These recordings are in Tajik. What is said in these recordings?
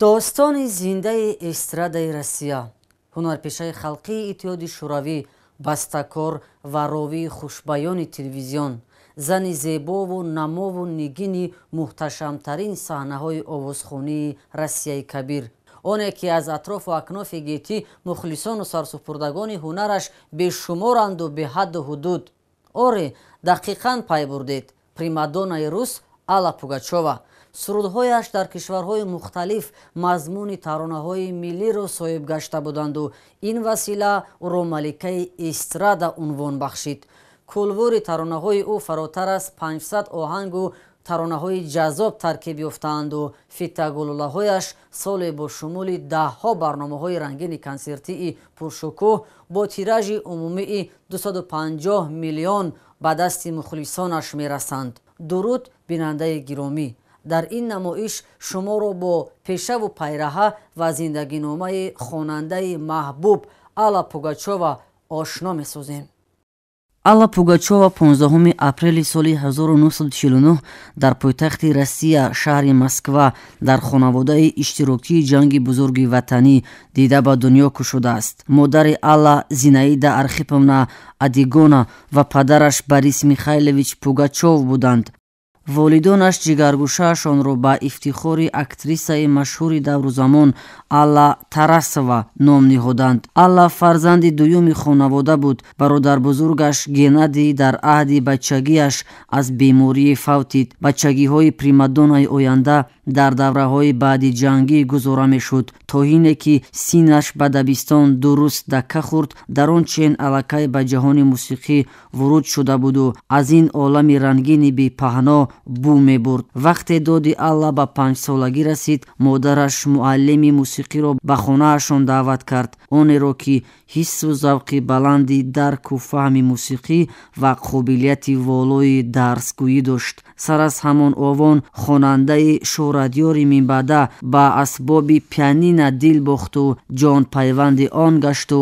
достони зиндаи эстрадаи россия ҳунарпешаи халқии иттиҳоди шӯравӣ бастакор ва ровии хушбаёни телевизион зани зебову намову нигини муҳташамтарин саҳнаҳои овозхонии россияи кабир оне ки аз атрофу акнофи гетӣ мухлисону сарсупурдагони ҳунараш бешуморанду беҳадду ҳудуд оре дақиқан пай бурдед примадонаи рус алла пугачова сурудҳояш дар кишварҳои мухталиф мазмуни таронаҳои миллиро соҳиб гашта буданду ин васила ӯро маликаи эстрада унвон бахшид кулвури таронаҳои ӯ фаротар аз 500 оҳангу таронаҳои ҷазоб таркиб ёфтаанду фитагулулаҳояш соле бо шумули даҳҳо барномаҳои рангини консертии пуршукӯҳ бо тиражи умумии 250 миллион ба дасти мухлисонаш мерасанд дуруд бинандаи гиромӣ дар ин намоиш шуморо бо пешаву пайраҳа ва зиндагиномаи хонандаи маҳбуб алла пугачова ошно месозем алла пугачова 15 апрели соли 1949 дар пойтахти россия шаҳри москва дар хонаводаи иштирокии ҷанги бузурги ватанӣ дида ба дунё кушодааст модари алла зинаида архиповна адигона ва падараш борис михайлович пугачов буданд волидонаш ҷигаргӯшаашонро ба ифтихори актрисаи машҳури даврузамон алла тарасова ном ниҳоданд алла фарзанди дуюми хонавода буд бародарбузургаш геннадий дар аҳди бачагиаш аз бемории фавтид бачагиҳои примадонаи оянда дар давраҳои баъди ҷангӣ гузора мешуд то ине ки синаш ба дабистон дуруст дакка хӯрд дар он чен аллакай ба ҷаҳони мусиқӣ вуруд шуда буду аз ин олами рангини бепаҳно бӯ мебурд вақте доди алла ба панҷсолагӣ расид модараш муаллими мусиқиро ба хонаашон даъват кард онеро ки ҳиссу завқи баланди дарку фаҳми мусиқӣ ва қобилияти волои дарсгӯӣ дошт сар аз ҳамон овон хонандаи шорадёри минбаъда ба асбоби пианина дил бохту ҷонпайванди он гашту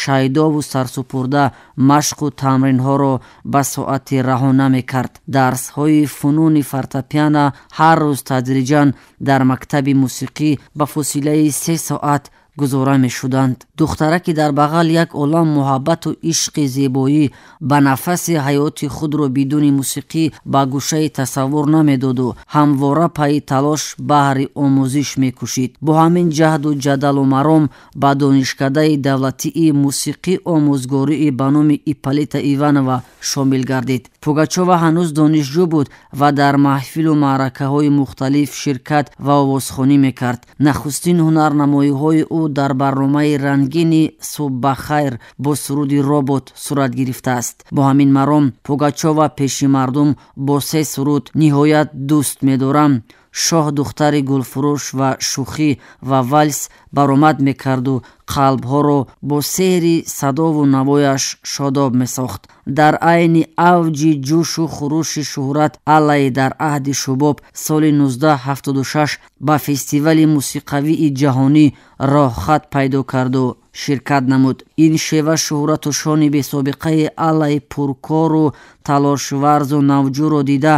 шайдову сарсупурда машқу тамринҳоро ба соати раҳона мекард дарсҳои фунуни фартапиана ҳар рӯз тадриҷан дар мактаби мусиқӣ ба фосилаи се соат гузора мешуданд духтара ки дар бағал як олам муҳаббату ишқи зебоӣ ба нафаси ҳаёти худро бидуни мусиқӣ ба гӯшаи тасаввур намедоду ҳамвора пайи талош баҳри омӯзиш мекушид бо ҳамин ҷаҳду ҷадалу маром ба донишкадаи давлатии мусиқӣ омӯзгории ба номи ипполита иванова шомил гардид пугачова ҳанӯз донишҷӯ буд ва дар маҳфилу маъракаҳои мухталиф ширкат ва овозхонӣ мекард нахустин ҳунарнамоиҳои ӯ дар барномаи рангини суббахайр бо суруди робот сурат гирифтааст бо ҳамин маром пугачова пеши мардум бо се суруд ниҳоят дӯст медорам шоҳ духтари гулфурӯш ва шӯхӣ ва вальс баромад мекарду қалбҳоро бо сеҳри садову навояш шодоб месохт дар айни авҷи ҷӯшу хурӯши шӯҳрат аллаи дар аҳди шӯбоб соли 1976 ба фестивали мусиқавии ҷаҳонӣ роҳхат пайдо карду ширкат намуд ин шева шӯҳрату шони бесобиқаи аллаи пуркору талошварзу навҷуро дида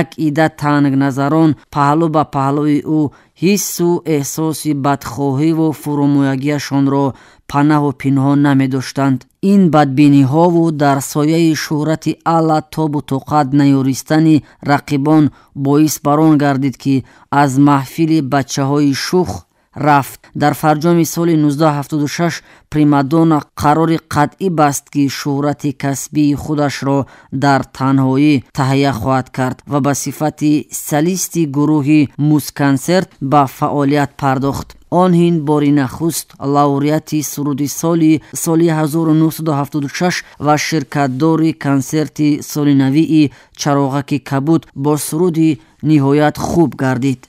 як ида тангназарон паҳлӯ ба паҳлӯи ӯ ҳиссу эҳсоси бадхоҳиву фурумоягиашонро панаҳу пинҳон намедоштанд ин бадбиниҳову дар сояи шӯҳрати алла тобу тоқат наёристани рақибон боис барон гардид ки аз маҳфили бачаҳои шух рафт дар фарҷоми соли 1976 примадона қарори қатъӣ баст ки шӯҳрати касбии худашро дар танҳоӣ таҳия хоҳад кард ва ба сифати солисти гурӯҳи музконсерт ба фаъолият пардохт он ҳин бори нахуст лауреати суруди соли соли 1976 ва ширкатдори консерти солинавии чароғаки кабуд бо суруди ниҳоят хуб гардид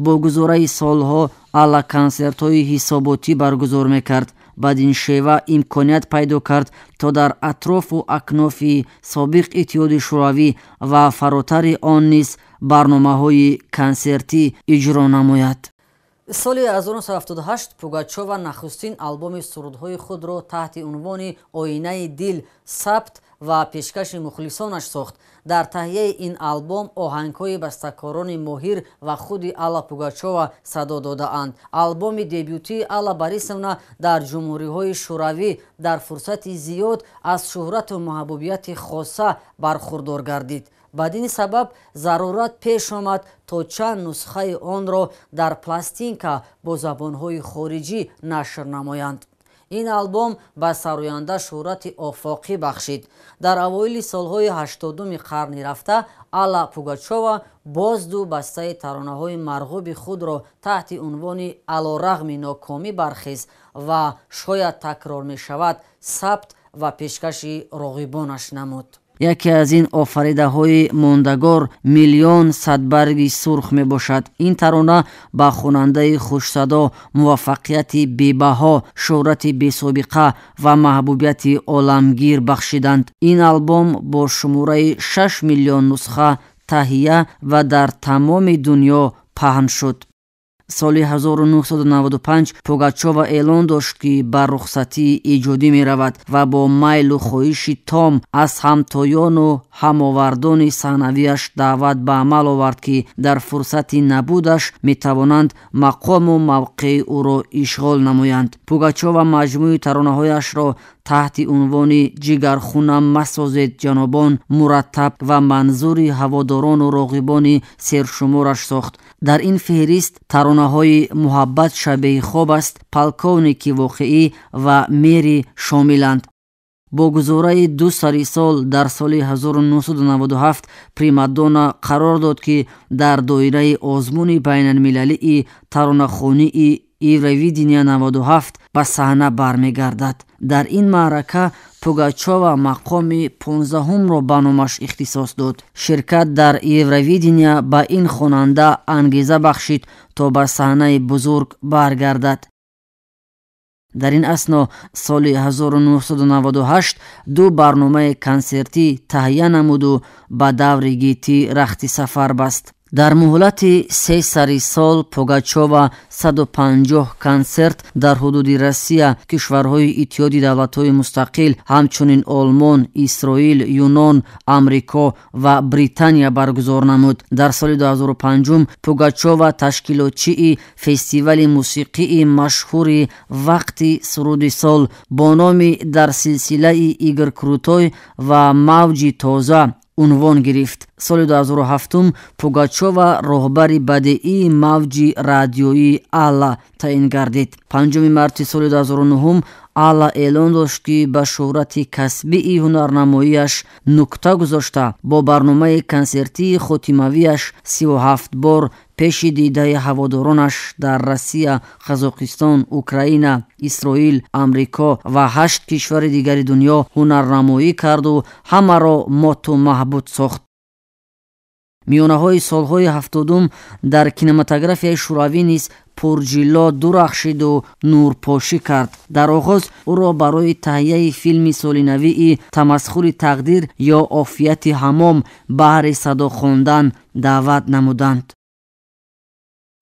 бо гузораи солҳо аллаконсертҳои ҳисоботӣ баргузор мекард бадин шева имконият пайдо кард то дар атрофу акнофи собиқ иттиҳоди шӯравӣ ва фаротари он низ барномаҳои консертӣ иҷро намояд соли 1978 пугачёва нахустин албоми сурудҳои худро таҳти унвони оинаи дил сабт ва пешкаши мухлисонаш сохт дар таҳияи ин албом оҳангҳои бастакорони моҳир ва худи алла пугачова садо додаанд албоми дебютии алла борисовна дар ҷумҳуриҳои шӯравӣ дар фурсати зиёд аз шӯҳрату маҳбубияти хосса бархурдор гардид бадин сабаб зарурат пеш омад то чанд нусхаи онро дар пластинка бо забонҳои хориҷӣ нашр намоянд ин албом ба сароянда шӯҳрати офоқӣ бахшид дар аввоили солҳои ҳаштодуми қарни рафта алла пугачова боз ду бастаи таронаҳои марғуби худро таҳти унвони алорағми нокомӣ бархез ва шояд такрор мешавад сабт ва пешкаши роғибонаш намуд яке аз ин офаридаҳои мондагор миллион садбарги сурх мебошад ин тарона ба хонандаи хушсадо муваффақияти бебаҳо шӯҳрати бесобиқа ва маҳбубияти оламгир бахшиданд ин албом бо шумораи 6 миллион нусха таҳия ва дар тамоми дунё паҳн шуд соли 1995 пугачова эълон дошт ки ба рухсатии иҷодӣ меравад ва бо майлу хоҳиши том аз ҳамтоёну ҳамовардони саҳнавиаш даъват ба амал овард ки дар фурсати набудаш метавонанд мақому мавқеи ӯро ишғол намоянд пугачова маҷмӯи таронаҳояшро таҳти унвони ҷигархуна масозед ҷанобон мураттаб ва манзури ҳаводорону роғибони сершумураш сохт дар ин феҳрист таронаҳои муҳаббат шабеи хоб аст полковники воқеӣ ва мери шомиланд бо гузораи ду сари сол дар соли 1997 примадона қарор дод ки дар доираи озмуни байналмилалии таронахонии евровидения 97 ба саҳна бармегардад дар ин маърака пугачова мақоми 15умро ба номаш ихтисос дод ширкат дар евровидения ба ин хонанда ангеза бахшид то ба саҳнаи бузург баргардад дар ин асно соли 1998 ду барномаи консертӣ таҳия намуду ба даври гити рахти сафар баст дар муҳлати се сари сол пугачова 150 консерт дар ҳудуди россия кишварҳои иттиҳоди давлатҳои мустақил ҳамчунин олмон исроил юнон амрико ва британия баргузор намуд дар соли 205 пугачова ташкилотчии фестивали мусиқии машҳури вақти суруди сол бо номи дар силсилаи игркрутой ва мавҷи тоза унвон гирифт соли 2007 пугачова роҳбари бадеии мавҷи радиоии алла таъин гардид 5 марти соли 2009 алла эълон дошт ки ба шӯҳрати касбии ҳунарнамоиаш нукта гузошта бо барномаи консертии хотимавиаш 37 бор пеши дидаи ҳаводоронаш дар россия қазоқистон украина исроил амрико ва ҳашт кишвари дигари дунё ҳунарнамоӣ карду ҳамаро моту маҳбуд сохт миёнаҳои солҳои ҳафтодум дар кинематографияи шӯравӣ низ пурҷилло дурахшиду нурпошӣ кард дар оғоз ӯро барои таҳияи филми солинавии тамассухури тақдир ё офияти ҳамом баҳри садо хондан даъват намуданд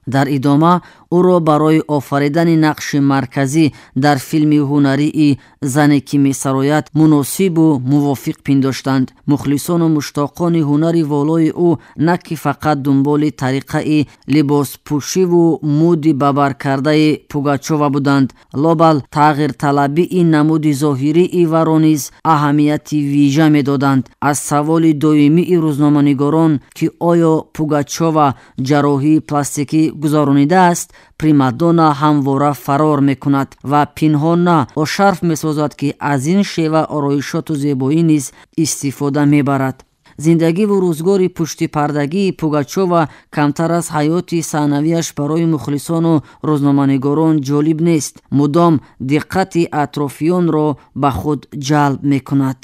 дар идома ӯро барои офаридани нақши марказӣ дар филми ҳунарии зане ки месарояд муносибу мувофиқ пиндоштанд мухлисону муштоқони ҳунари волои ӯ на ки фақат дунболи тариқаи либоспӯшиву муди бабар кардаи пугачова буданд лобал тағйирталабии намуди зоҳирии варо низ аҳамияти вижа медоданд аз саволи доимии рӯзноманигорон ки оё пугачова ҷарроҳии пластикии гузаронида аст примадона ҳамвора фарор мекунад ва пинҳона бо шарф месозад ки аз ин шева ороишоту зебоӣ низ истифода мебарад зиндагиву рӯзгори пуштипардагии пугачова камтар аз ҳаёти саънавияш барои мухлисону рӯзноманигорон ҷолиб нест мудом диққати атрофиёнро ба худ ҷалб мекунад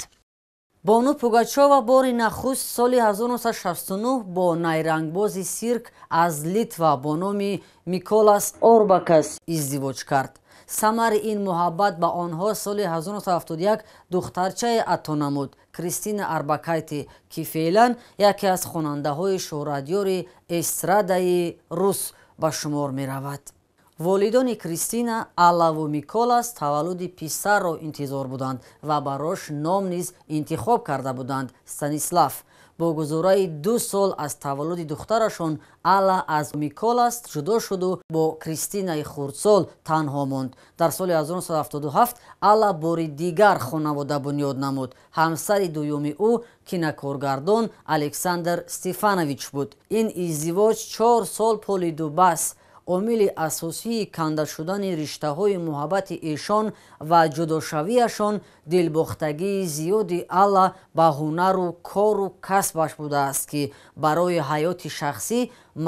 бону пугачова бори нахуст соли 1969 бо найрангбози сирк аз литва бо номи миколас орбакас издивоҷ кард самари ин муҳаббат ба онҳо соли 1971 духтарчае ато намуд кристина арбакайте ки феълан яке аз хонандаҳои шӯҳратёри эстрадаи рус ба шумор меравад волидони кристина аллаву миколас таваллуди писарро интизор буданд ва барош ном низ интихоб карда буданд станислав бо гузураи ду сол аз таваллуди духтарашон алла аз миколас ҷудо шуду бо кристинаи хурдсол танҳо монд дар соли 1977 алла бори дигар хонавода бунёд намуд ҳамсари дуюми ӯ кинокоргардон александр стефанович буд ин издивоҷ чор сол поли дубас омили асосии канда шудани риштаҳои муҳаббати эшон ва ҷудошавиашон дилбохтагии зиёди алла ба ҳунару кору касбаш будааст ки барои ҳаёти шахсӣ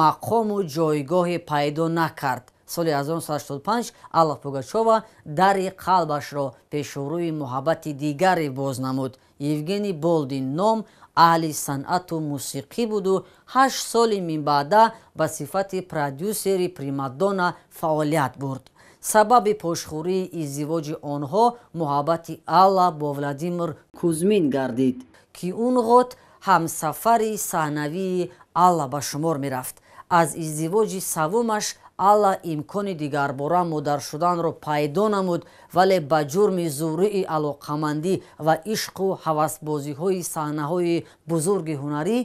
мақому ҷойгоҳе пайдо накард соли 1985 алла пугачова дари қалбашро пешурӯи муҳаббати дигаре боз намуд евгений болдин ном аҳли санъату мусиқӣ буду ҳашт соли минбаъда ба сифати продюсери примадона фаъолият бурд сабаби пошхӯрии издивоҷи онҳо муҳаббати алла бо владимир кузмин гардид ки ун ғот ҳамсафари саҳнавии алла ба шумор мерафт аз издивоҷи савумаш аллаҳ имкони дигарбора модаршуданро пайдо намуд вале ба ҷурми зурии алоқамандӣ ва ишқу ҳавасбозиҳои саҳнаҳои бузурги ҳунарӣ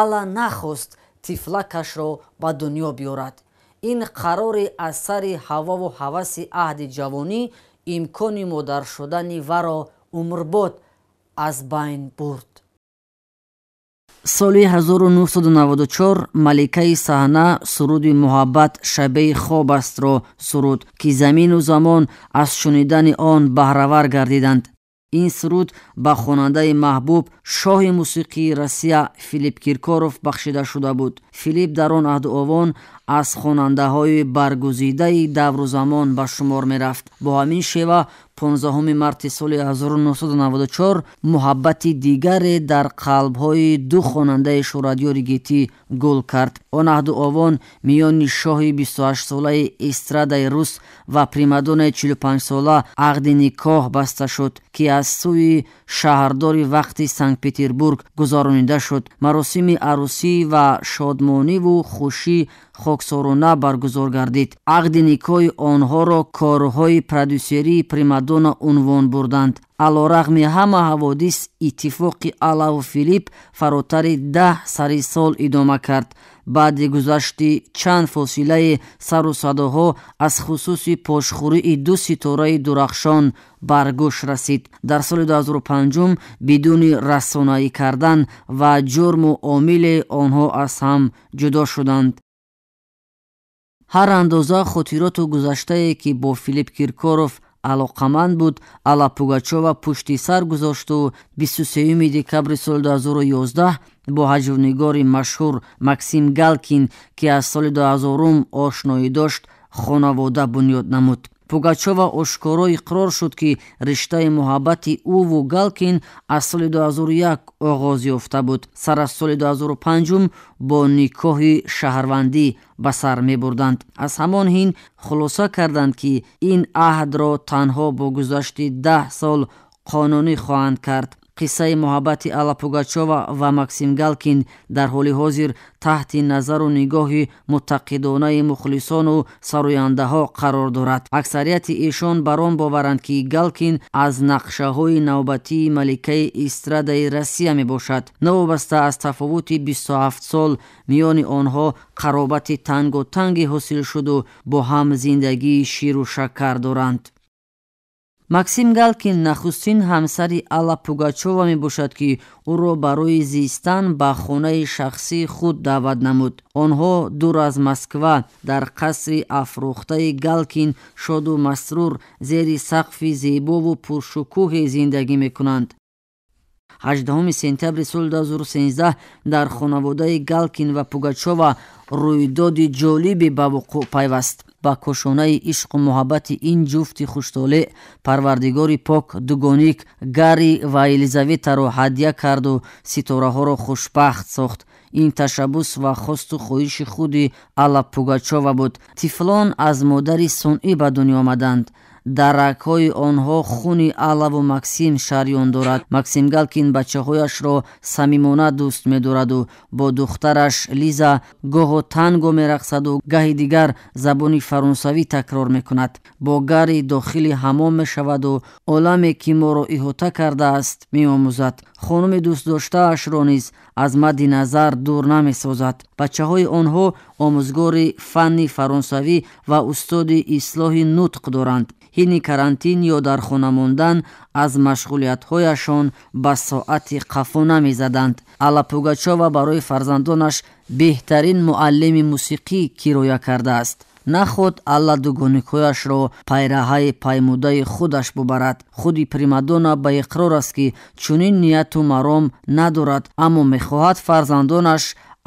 алла нахост тифлакашро ба дунё биёрад ин қарори азсари ҳавову ҳаваси аҳди ҷавонӣ имкони модаршудани варо умрбод аз байн бурд соли 1994 маликаи саҳна суруди муҳаббат шабеи хоб астро суруд ки замину замон аз шунидани он баҳравар гардиданд ин суруд ба хонандаи маҳбуб шоҳи мусиқии россия филипп киркоров бахшида шуда буд филипп дар он аҳдуовон аз хонандаҳои баргузидаи давру замон ба шумор мерафт бо ҳамин шева 15 марти соли 1994 муҳаббати дигаре дар қалбҳои ду хонандаи шурадиёри гетӣ гул кард он аҳду овон миёни шоҳи 28солаи эстрадаи рус ва примадонаи 45сола ағди никоҳ баста шуд ки аз сӯи шаҳрдори вақти санкт-петербург гузаронида шуд маросими арусӣ ва шодмониву хушӣ хоксорона баргузор гардид ағди никоҳи онҳоро корҳои продюсерии примадон марадона унвон бурданд алорағми ҳама ҳаводис иттифоқи алаву филипп фаротари даҳ сари сол идома кард баъди гузашти чанд фосилаи сарусадоҳо аз хусуси пошхӯрии ду ситораи дурахшон баргӯш расид дар соли 205 бидуни расонаӣ кардан ва ҷурму омили онҳо аз ҳам ҷудо шуданд ҳар андоза хотироту гузаштае ки бо филипп киркоров алоқаманд буд алла пугачова пушти сар гузошту 23 декабри соли 2011 бо ҳаҷвнигори машҳур максим галкин ки аз соли 2000 ум ошноӣ дошт хонавода бунёд намуд пугачева ошкоро иқрор шуд ки риштаи муҳаббати уву галкин аз соли 201 оғоз ёфта буд сар аз соли 205 бо никоҳи шаҳрвандӣ ба сар мебурданд аз ҳамон ҳин хулоса карданд ки ин аҳдро танҳо бо гузашти даҳ сол қонунӣ хоҳанд кард қиссаи муҳаббати алла пугачова ва максим галкин дар ҳоли ҳозир таҳти назару нигоҳи мутақидонаи мухлисону сарояндаҳо қарор дорад аксарияти эшон бар он боваранд ки галкин аз нақшаҳои навбатии маликаи эстрадаи россия мебошад навобаста аз тафовути бистуҳафтсол миёни онҳо қаробати тангу танге ҳосил шуду бо ҳам зиндагии ширу шакар доранд максим галкин нахустин ҳамсари алла пугачова мебошад ки ӯро барои зистан ба хонаи шахсии худ даъват намуд онҳо дур аз москва дар қасри афрӯхтаи галкин шоду масрур зери сақфи зебову пуршукӯҳе зиндагӣ мекунанд 18 сентябри соли 2013 дар хонаводаи галкин ва пугачова рӯйдоди ҷолибе ба вуқӯъ пайваст ба кошонаи ишқу муҳаббати ин ҷуфти хуштоле парвардигори пок дугоник гари ва елизаветаро ҳадя карду ситораҳоро хушбахт сохт ин ташаббус ва хосту хоҳиши худи алла пугачова буд тифлон аз модари сунъӣ ба дунё омаданд дар рагҳои онҳо хуни алаву максим шарён дорад максим галкин бачаҳояшро самимона дӯст медораду бо духтараш лиза гоҳо танго мерақсаду гаҳи дигар забони фаронсавӣ такрор мекунад бо гари дохили ҳамом мешаваду оламе ки моро иҳота кардааст меомӯзад хонуми дӯстдоштаашро низ аз мадди назар дур намесозад бачаҳои онҳо омӯзгори фанни фаронсавӣ ва устоди ислоҳи нутқ доранд ҳини карантин ё дар хона мондан аз машғулиятҳояшон ба соати қафо намезаданд аллапугачова барои фарзандонаш беҳтарин муаллими мусиқӣ кироя кардааст на худ алла дугоникояшро пайраҳаи паймудаи худаш бубарад худи примадона ба иқрор аст ки чунин нияту маром надорад аммо мехоҳад фарзандонаш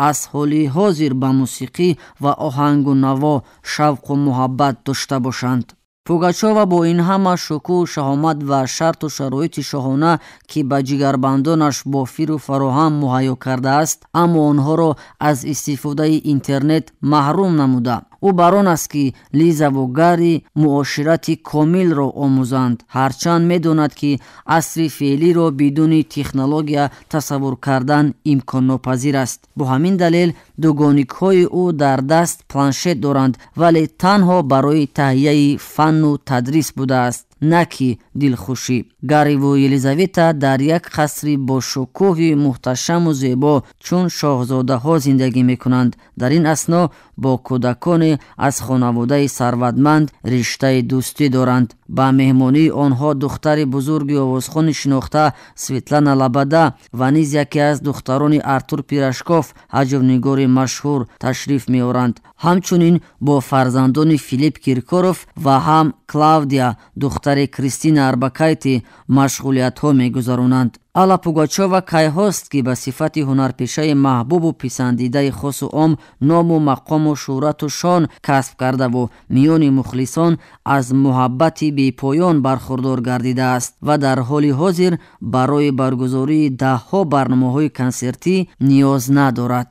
аз ҳоли ҳозир ба мусиқӣ ва оҳангу наво шавқу муҳаббат дошта бошанд пугачова бо ин ҳама шукӯҳу шаҳомат ва шарту шароити шоҳона ки ба ҷигарбандонаш бо фиру фароҳам муҳайё кардааст аммо онҳоро аз истифодаи интернет маҳрум намуда ӯ бар он аст ки лизаву гари муоширати комилро омӯзанд ҳарчанд медонад ки асри феълиро бидуни технология тасаввур кардан имконнопазир аст бо ҳамин далел дугоникҳои ӯ дар даст планшет доранд вале танҳо барои таҳияи фанну тадрис будааст на ки дилхушӣ гариву елизавета дар як қасри бошукӯҳи муҳташаму зебо чун шоҳзодаҳо зиндагӣ мекунанд дар ин асно бо кӯдакони аз хонаводаи сарватманд риштаи дӯстӣ доранд ба меҳмонии онҳо духтари бузурги овозхони шинохта светлана лабада ва низ яке аз духтарони артур пирашков ҳаҷвнигори машҳур ташриф меоранд ҳамчунин бо фарзандони филипп киркоров ва ҳам клавдия духтари кристина арбакайти машғулиятҳо мегузаронанд алла пугачова кайҳост ки ба сифати ҳунарпешаи маҳбубу писандидаи хосу ом ному мақому шӯҳрату шон касб кардаву миёни мухлисон аз муҳаббати бепоён бархурдор гардидааст ва дар ҳоли ҳозир барои баргузории даҳҳо барномаҳои консертӣ ниёз надорад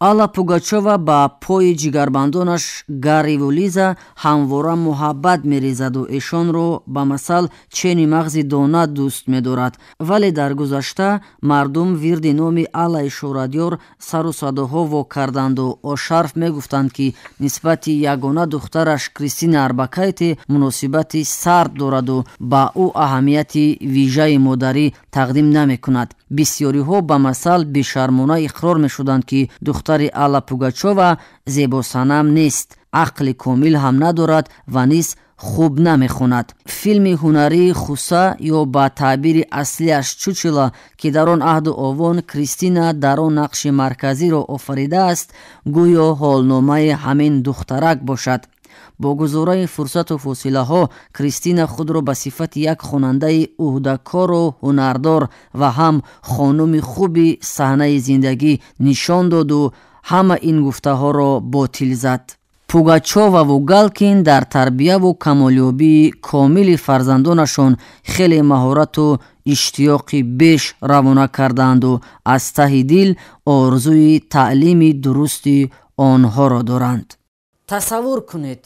алла пугачова ба пои ҷигарбандонаш гариву лиза ҳамвора муҳаббат мерезаду эшонро ба масал чени мағзи дона дӯст медорад вале дар гузашта мардум вирди номи алла ишорадёр сару садоҳо во карданду ошарф мегуфтанд ки нисбати ягона духтараш кристина арбакайте муносибати сард дораду ба ӯ аҳамияти вижаи модарӣ тақдим намекунад бисёриҳо ба масал бешармона иқрор мешуданд ки духтари алла пугачова зебосанам нест ақли комил ҳам надорад ва низ хуб намехонад филми ҳунарии хуса ё ба таъбири аслиаш чучила ки дар он аҳду овон кристина дар он нақши марказиро офаридааст гӯё ҳолномаи ҳамин духтарак бошад бо гузораи фурсату фосилаҳо кристина худро ба сифати як хонандаи ӯҳдакору ҳунардор ва ҳам хонуми хуби саҳнаи зиндагӣ нишон доду ҳама ин гуфтаҳоро ботил зад пугачовову галкин дар тарбияву камолёбии комили фарзандонашон хеле маҳорату иштиёқи беш равона карданду аз таҳи дил орзуи таълими дурусти онҳоро доранд тасаввур кунед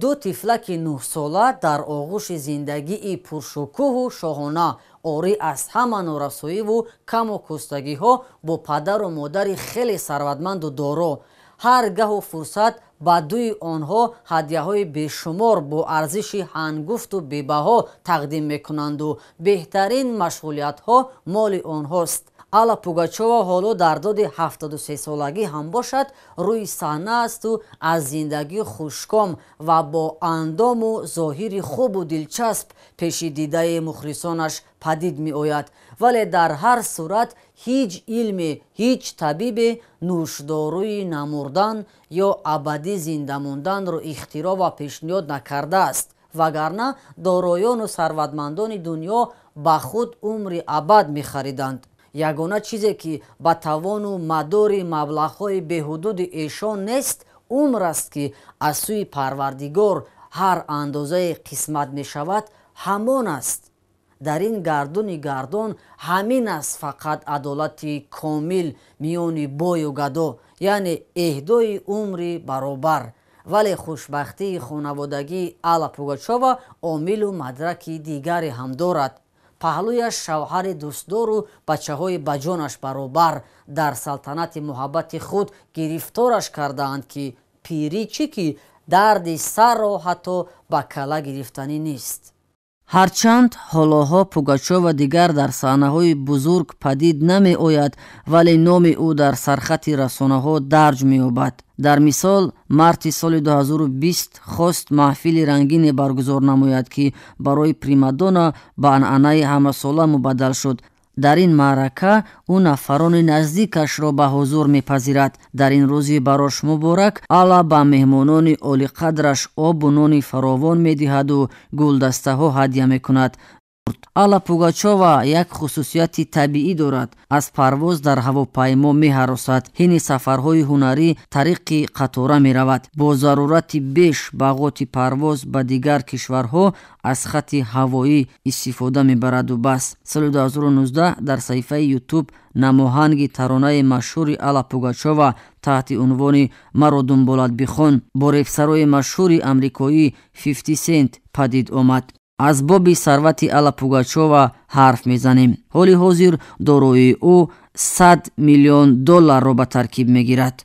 ду тифлаки нӯҳсола дар оғӯши зиндагии пуршукӯҳу шоҳона орӣ аз ҳама норасоиву каму кӯстагиҳо бо падару модари хеле сарватманду доро ҳар гаҳу фурсат ба дуи онҳо ҳадияҳои бешумор бо арзиши ҳангуфту бебаҳо тақдим мекунанду беҳтарин машғулиятҳо моли онҳост алла пугачова ҳоло дар доди ҳафтодусесолагӣ ҳам бошад рӯи саҳна асту аз зиндагӣ хушком ва бо андому зоҳири хубу дилчасп пеши дидаи мухлисонаш падид меояд вале дар ҳар сурат ҳиҷ илме ҳиҷ табибе нӯшдоруи намурдан ё абадӣ зиндамонданро ихтиро ва пешниҳод накардааст вагарна дороёну сарватмандони дунё ба худ умри абад мехариданд ягона чизе ки ба тавону мадори маблағҳои беҳудуди эшон нест умр аст ки аз сӯи парвардигор ҳар андозае қисмат мешавад ҳамон аст дар ин гардуни гардон ҳамин аст фақат адолати комил миёни бою гадо яъне эҳдои умри баробар вале хушбахтии хонаводагии алла пугачова омилу мадраки дигаре ҳам дорад паҳлӯяш шавҳари дӯстдору бачаҳои баҷонаш баробар дар салтанати муҳаббати худ гирифтораш кардаанд ки пирӣ чӣ ки дарди сарро ҳатто ба кала гирифтанӣ нест ҳарчанд ҳолоҳо пугачёва дигар дар саҳнаҳои бузург падид намеояд вале номи ӯ дар сархати расонаҳо дарҷ меёбад дар мисол марти соли 2020 хост маҳфили рангине баргузор намояд ки барои примадона ба анъанаи ҳамасола мубаддал шуд дар ин маърака ӯ нафарони наздикашро ба ҳузур мепазирад дар ин рӯзи барош муборак алла ба меҳмонони олиқадраш обу нони фаровон медиҳаду гулдастаҳо ҳадя мекунад برد. آلا پوگاچووا یک خصوصیت طبیعی دارد. از پرواز در هواپیما می هراسد. هین سفرهای هنری طریق قطوره می رود. با ضرورت بیش باغات پرواز به دیگر کشورها از خط هوایی استفاده می برد و بس. سال 2019 در صحیفه یوتیوب намоҳанги таронаи машҳури ала пугачова таҳти унвони маро дунболад бихон бо репсарои машҳури амрикоӣ 50 сент падид омад аз боби сарвати алла пугачова ҳарф мезанем ҳоли ҳозир дороии ӯ сад миллион долларро ба таркиб мегирад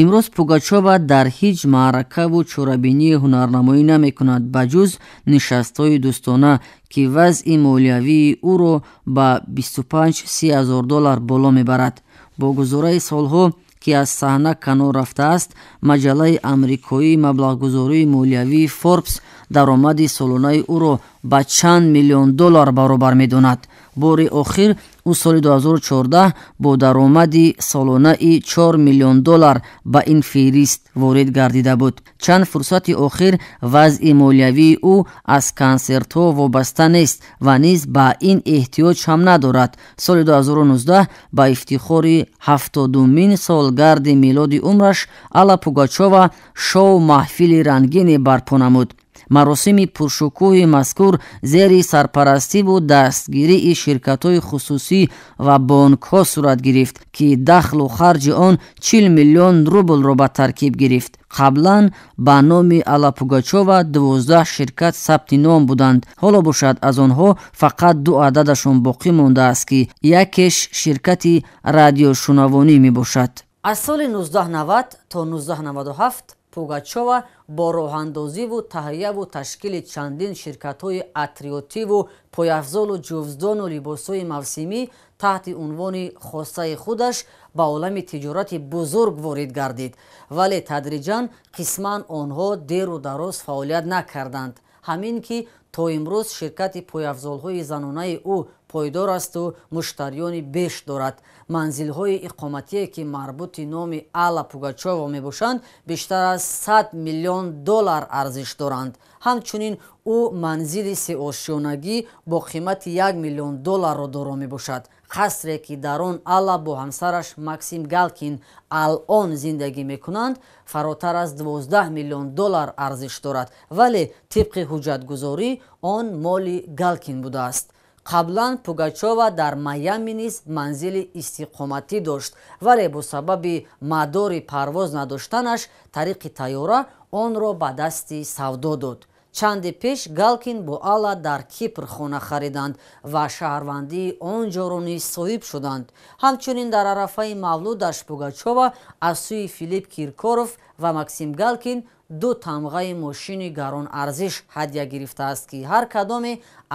имрӯз пугачова дар ҳеҷ маъракаву чорабинии ҳунарнамоӣ намекунад ба ҷуз нишастҳои дӯстона ки вазъи молиявии ӯро ба 25-30 0 доллар боло мебарад бо гузораи солҳо ки аз саҳна канор рафтааст маҷалаи амрикоии маблағгузории молиявии форбс даромади солонаи ӯро ба чанд миллион доллар баробар медонад бори охир ӯ соли 2014 бо даромади солонаи 4 миллион доллар ба ин фирист ворид гардида буд чанд фурсати охир вазъи молиявии ӯ аз консертҳо вобаста нест ва низ ба ин эҳтиёҷ ҳам надорад соли 2019 ба ифтихори 7адумин солгарди миллоди умраш алла пугачова шоу маҳфили рангине барпо намуд маросими пуршукӯҳи мазкур зери сарпарастиву дастгирии ширкатҳои хусусӣ ва бонкҳо сурат гирифт ки дахлу харҷи он чил миллион рублро ба таркиб гирифт қаблан ба номи алапугачова дувоздаҳ ширкат сабти ном буданд ҳоло бошад аз онҳо фақат ду ададашон боқӣ мондааст ки якеш ширкати радиошунавонӣ мебошад аз соли 1990 то 1997 пугачова бо роҳандозиву таҳияву ташкили чандин ширкатҳои атриотиву пойафзолу ҷувздону либосҳои мавсимӣ таҳти унвони хостаи худаш ба олами тиҷорати бузург ворид гардид вале тадриҷан қисман онҳо деру дароз фаъолият накарданд ҳамин ки то имрӯз ширкати пойафзолҳои занонаи ӯ пойдор асту муштариёни беш дорад манзилҳои иқоматие ки марбути номи алла пугачёва мебошанд бештар аз 100 миллион доллар арзиш доранд ҳамчунин ӯ манзили сеосиёнагӣ бо қимати 1 миллион долларро доро мебошад қасре ки дар он алла бо ҳамсараш максим галкин алон зиндагӣ мекунанд фаротар аз 12 миллион доллар арзиш дорад вале тибқи ҳуҷҷатгузорӣ он моли галкин будааст қаблан пугачова дар майами низ манзили истиқоматӣ дошт вале бо сабаби мадори парвоз надоштанаш тариқи тайёра онро ба дасти савдо дод чанде пеш галкин бо алла дар кипр хона хариданд ва шаҳрвандии он ҷоро низ соҳиб шуданд ҳамчунин дар арафаи мавлудаш пугачова аз сӯи филипп киркоров ва максим галкин ду тамғаи мошини гаронарзиш ҳадя гирифтааст ки ҳар кадоме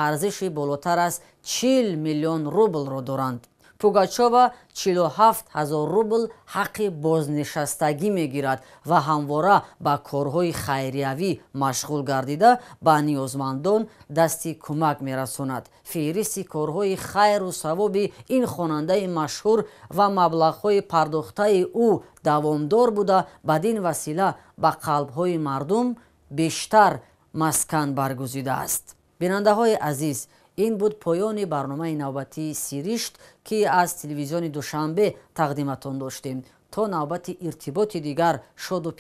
арзиши болотар аз чил миллион рублро доранд пугачова 47 ҳазор рубл ҳаққи бознишастагӣ мегирад ва ҳамвора ба корҳои хайриявӣ машғул гардида ба ниёзмандон дасти кӯмак мерасонад феҳристи корҳои хайру савоби ин хонандаи машҳур ва маблағҳои пардохтаи ӯ давомдор буда бадин васила ба қалбҳои мардум бештар маскан баргузидааст бинандаҳои азиз ин буд поёни барномаи навбатии сиришт ки аз телевизиони душанбе тақдиматон доштем то навбати иртиботи дигар шоду